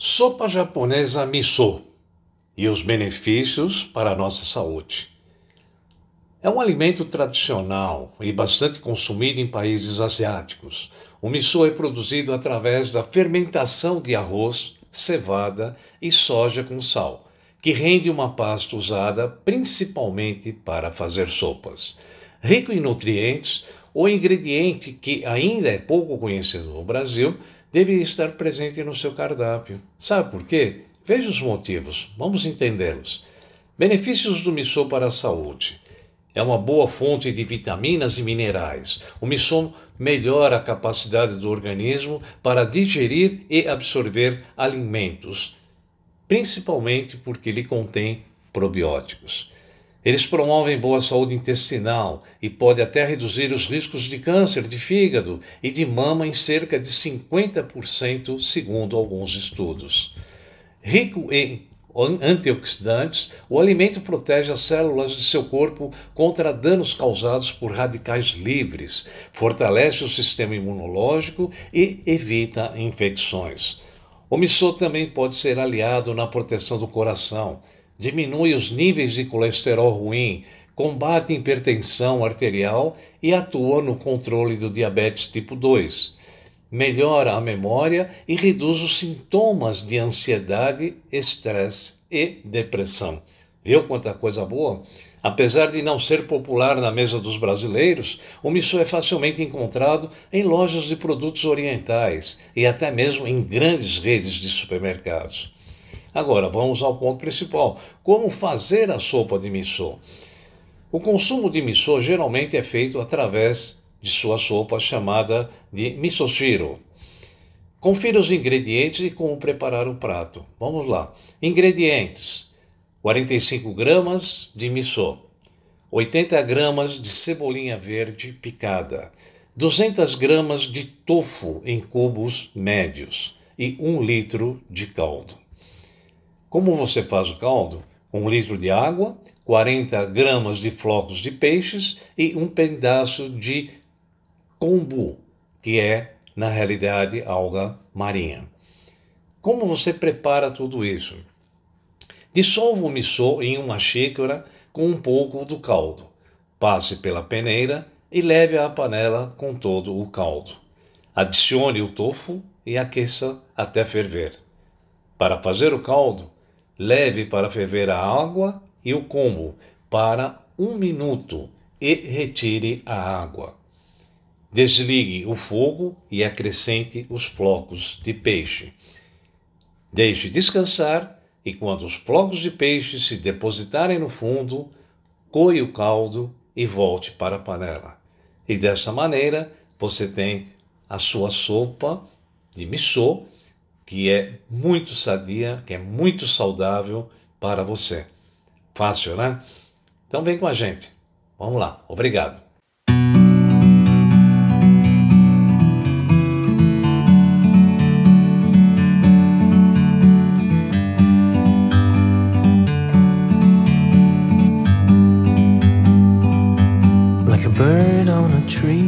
Sopa japonesa miso e os benefícios para a nossa saúde. É um alimento tradicional e bastante consumido em países asiáticos. O miso é produzido através da fermentação de arroz, cevada e soja com sal, que rende uma pasta usada principalmente para fazer sopas. Rico em nutrientes, o ingrediente que ainda é pouco conhecido no Brasil deveria estar presente no seu cardápio. Sabe por quê? Veja os motivos, vamos entendê-los. Benefícios do missô para a saúde. É uma boa fonte de vitaminas e minerais. O missô melhora a capacidade do organismo para digerir e absorver alimentos, principalmente porque ele contém probióticos. Eles promovem boa saúde intestinal e podem até reduzir os riscos de câncer de fígado e de mama em cerca de 50%, segundo alguns estudos. Rico em antioxidantes, o alimento protege as células de seu corpo contra danos causados por radicais livres, fortalece o sistema imunológico e evita infecções. O missô também pode ser aliado na proteção do coração diminui os níveis de colesterol ruim, combate hipertensão arterial e atua no controle do diabetes tipo 2. Melhora a memória e reduz os sintomas de ansiedade, estresse e depressão. Viu quanta coisa boa? Apesar de não ser popular na mesa dos brasileiros, o miso é facilmente encontrado em lojas de produtos orientais e até mesmo em grandes redes de supermercados. Agora, vamos ao ponto principal: como fazer a sopa de missô? O consumo de missô geralmente é feito através de sua sopa chamada de misoshiro. Confira os ingredientes e como preparar o prato. Vamos lá. Ingredientes: 45 gramas de missô, 80 gramas de cebolinha verde picada, 200 gramas de tofu em cubos médios e 1 litro de caldo. Como você faz o caldo? Um litro de água, 40 gramas de flocos de peixes e um pedaço de kombu, que é, na realidade, alga marinha. Como você prepara tudo isso? Dissolva o missô em uma xícara com um pouco do caldo. Passe pela peneira e leve à panela com todo o caldo. Adicione o tofu e aqueça até ferver. Para fazer o caldo, Leve para ferver a água e o combo para um minuto e retire a água. Desligue o fogo e acrescente os flocos de peixe. Deixe descansar e, quando os flocos de peixe se depositarem no fundo, coe o caldo e volte para a panela. E dessa maneira você tem a sua sopa de missô que é muito sadia, que é muito saudável para você. Fácil, né? Então vem com a gente. Vamos lá. Obrigado. Like a bird on a tree